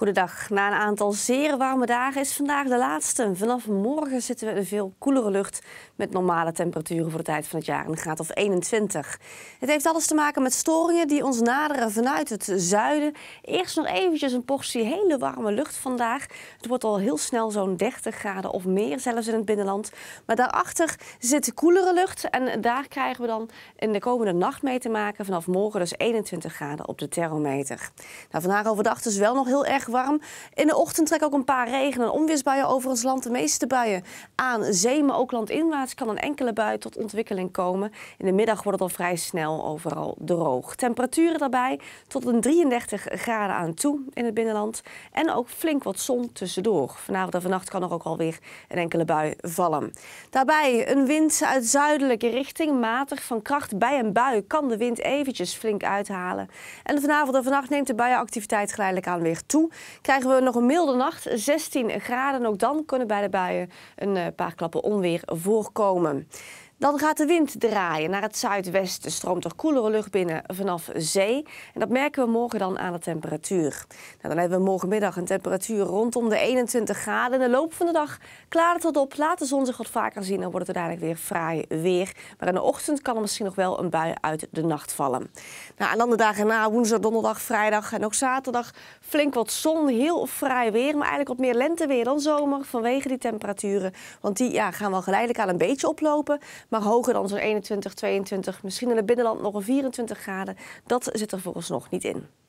Goedendag. Na een aantal zeer warme dagen is vandaag de laatste. Vanaf morgen zitten we in een veel koelere lucht met normale temperaturen voor de tijd van het jaar, een graad of 21. Het heeft alles te maken met storingen die ons naderen vanuit het zuiden. Eerst nog eventjes een portie hele warme lucht vandaag. Het wordt al heel snel zo'n 30 graden of meer zelfs in het binnenland. Maar daarachter zit koelere lucht en daar krijgen we dan in de komende nacht mee te maken. Vanaf morgen dus 21 graden op de thermometer. Nou, vandaag overdag dus wel nog heel erg warm. In de ochtend trekken ook een paar regen- en onweersbuien over ons land. De meeste buien aan zee, maar ook landinwaarts kan een enkele bui tot ontwikkeling komen. In de middag wordt het al vrij snel overal droog. Temperaturen daarbij tot een 33 graden aan toe in het binnenland. En ook flink wat zon tussendoor. Vanavond en vannacht kan er ook alweer een enkele bui vallen. Daarbij een wind uit zuidelijke richting, matig van kracht. Bij een bui kan de wind eventjes flink uithalen. En vanavond en vannacht neemt de buienactiviteit geleidelijk aan weer toe krijgen we nog een milde nacht, 16 graden. En ook dan kunnen bij de buien een eh, paar klappen onweer voorkomen. Dan gaat de wind draaien naar het zuidwesten. Stroomt er koelere lucht binnen vanaf zee. En dat merken we morgen dan aan de temperatuur. Nou, dan hebben we morgenmiddag een temperatuur rondom de 21 graden. In de loop van de dag klaart het wat op. Laat de zon zich wat vaker zien. Dan wordt het uiteindelijk weer fraai weer. Maar in de ochtend kan er misschien nog wel een bui uit de nacht vallen. Nou, en dan de dagen na, woensdag, donderdag, vrijdag en ook zaterdag. Flink wat zon, heel fraai weer. Maar eigenlijk wat meer lenteweer dan zomer vanwege die temperaturen. Want die ja, gaan wel geleidelijk aan een beetje oplopen. Maar hoger dan zo'n 21, 22, misschien in het binnenland nog een 24 graden. Dat zit er volgens nog niet in.